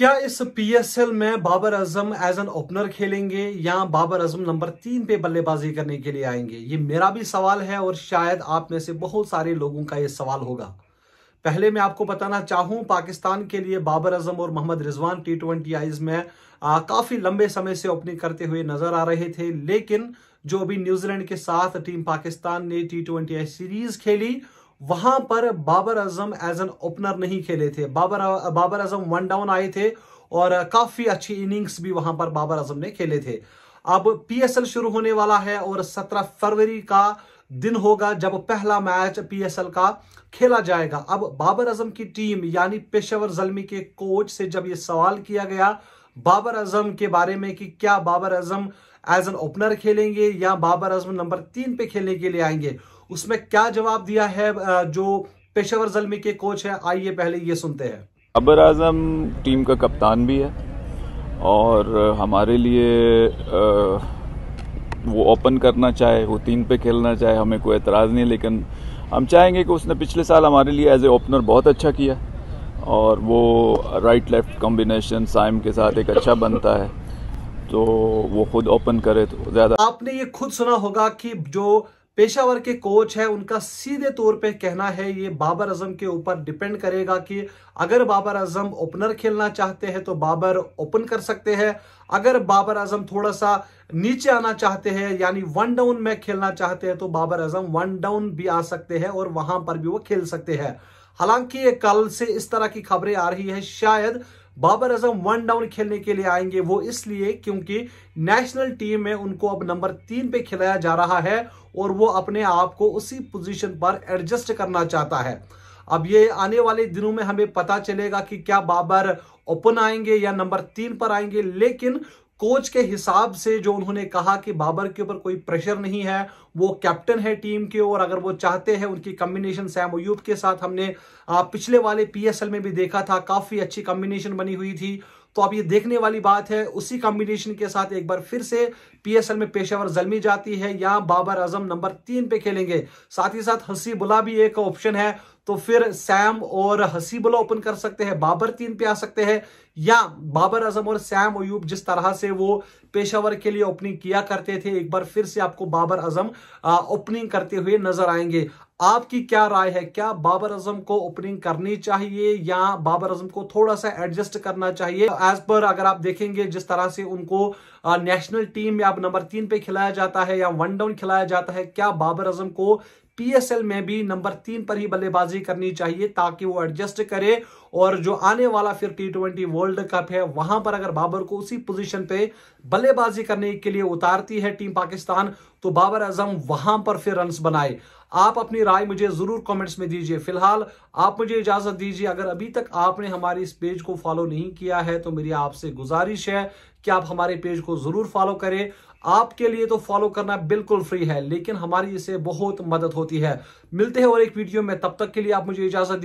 क्या इस पीएसएल में Babar Azam as an opener खेलेंगे या बाबर आजम नंबर तीन पे बल्लेबाजी करने के लिए आएंगे ये मेरा भी सवाल है और शायद आप में से बहुत सारे लोगों का ये सवाल होगा पहले मैं आपको बताना चाहूं पाकिस्तान के लिए बाबर आजम और Mohammad Rizwan T twenty Is में आ, काफी लंबे समय से ओपनिंग करते हुए नजर आ रहे थे लेकिन जो अभी न्यूजीलैंड के साथ टीम पाकिस्तान ने टी ट्वेंटी सीरीज खेली वहां पर Babar Azam as an opener नहीं खेले थे बाबर बाबर आजम वन डाउन आए थे और काफी अच्छी इनिंग्स भी वहां पर बाबर आजम ने खेले थे अब पीएसएल शुरू होने वाला है और 17 फरवरी का दिन होगा जब पहला मैच पीएसएल का खेला जाएगा अब बाबर आजम की टीम यानी पेशावर जलमी के कोच से जब ये सवाल किया गया बाबर आजम के बारे में कि क्या Babar Azam as an opener खेलेंगे या बाबर आजम नंबर तीन पे खेलने के लिए आएंगे उसमें क्या जवाब दिया है जो पेशावर जलमी के कोच है आइए पहले ये सुनते हैं अबर आजम टीम का कप्तान भी है और हमारे लिए वो ओपन करना चाहे वो तीन पे खेलना चाहे हमें कोई एतराज़ नहीं लेकिन हम चाहेंगे कि उसने पिछले साल हमारे लिए एज ए ओपनर बहुत अच्छा किया और वो राइट लेफ़्ट कॉम्बिनेशन साइम के साथ एक अच्छा बनता है तो वो खुद ओपन करे तो ज़्यादा आपने ये खुद सुना होगा कि जो पेशावर के कोच है उनका सीधे तौर पे कहना है ये बाबर अजम के ऊपर डिपेंड करेगा कि अगर बाबर अजम ओपनर खेलना चाहते हैं तो बाबर ओपन कर सकते हैं अगर बाबर अजम थोड़ा सा नीचे आना चाहते हैं यानी वन डाउन में खेलना चाहते हैं तो बाबर अजम वन डाउन भी आ सकते हैं और वहां पर भी वो खेल सकते हैं हालांकि कल से इस तरह की खबरें आ रही है शायद बाबर आजम वन डाउन खेलने के लिए आएंगे वो इसलिए क्योंकि नेशनल टीम में उनको अब नंबर तीन पे खिलाया जा रहा है और वो अपने आप को उसी पोजीशन पर एडजस्ट करना चाहता है अब ये आने वाले दिनों में हमें पता चलेगा कि क्या बाबर ओपन आएंगे या नंबर तीन पर आएंगे लेकिन कोच के हिसाब से जो उन्होंने कहा कि बाबर के ऊपर कोई प्रेशर नहीं है वो कैप्टन है टीम के और अगर वो चाहते हैं उनकी कम्बिनेशन सैम अयूब के साथ हमने पिछले वाले पीएसएल में भी देखा था काफी अच्छी कम्बिनेशन बनी हुई थी तो अब ये देखने वाली बात है उसी कॉम्बिनेशन के साथ एक बार फिर से पीएसएल में पेशावर जलमी जाती है या बाबर आजम नंबर तीन पे खेलेंगे साथ ही साथ हसीबुला भी एक ऑप्शन है तो फिर सैम और हसीबुल्ला ओपन कर सकते हैं बाबर तीन पे आ सकते हैं या बाबर आजम और सैम अयूब जिस तरह से वो पेशावर के लिए ओपनिंग किया करते थे एक बार फिर से आपको बाबर आजम ओपनिंग करते हुए नजर आएंगे आपकी क्या राय है क्या बाबर आजम को ओपनिंग करनी चाहिए या बाबर आजम को थोड़ा सा एडजस्ट करना चाहिए एज पर अगर आप देखेंगे जिस तरह से उनको नेशनल टीम में अब नंबर तीन पे खिलाया जाता है या वन डाउन खिलाया जाता है क्या बाबर आजम को पीएसएल में भी नंबर तीन पर ही बल्लेबाजी करनी चाहिए ताकि वो एडजस्ट करे और जो आने वाला फिर टी ट्वेंटी वर्ल्ड कप है वहां पर अगर बाबर को उसी पोजीशन पे बल्लेबाजी करने के लिए उतारती है टीम पाकिस्तान तो बाबर आजम वहां पर फिर रन बनाए आप अपनी राय मुझे जरूर कमेंट्स में दीजिए फिलहाल आप मुझे इजाजत दीजिए अगर अभी तक आपने हमारे इस पेज को फॉलो नहीं किया है तो मेरी आपसे गुजारिश है कि आप हमारे पेज को जरूर फॉलो करें आपके लिए तो फॉलो करना बिल्कुल फ्री है लेकिन हमारी इसे बहुत मदद होती है मिलते हैं और एक वीडियो में तब तक के लिए आप मुझे इजाजत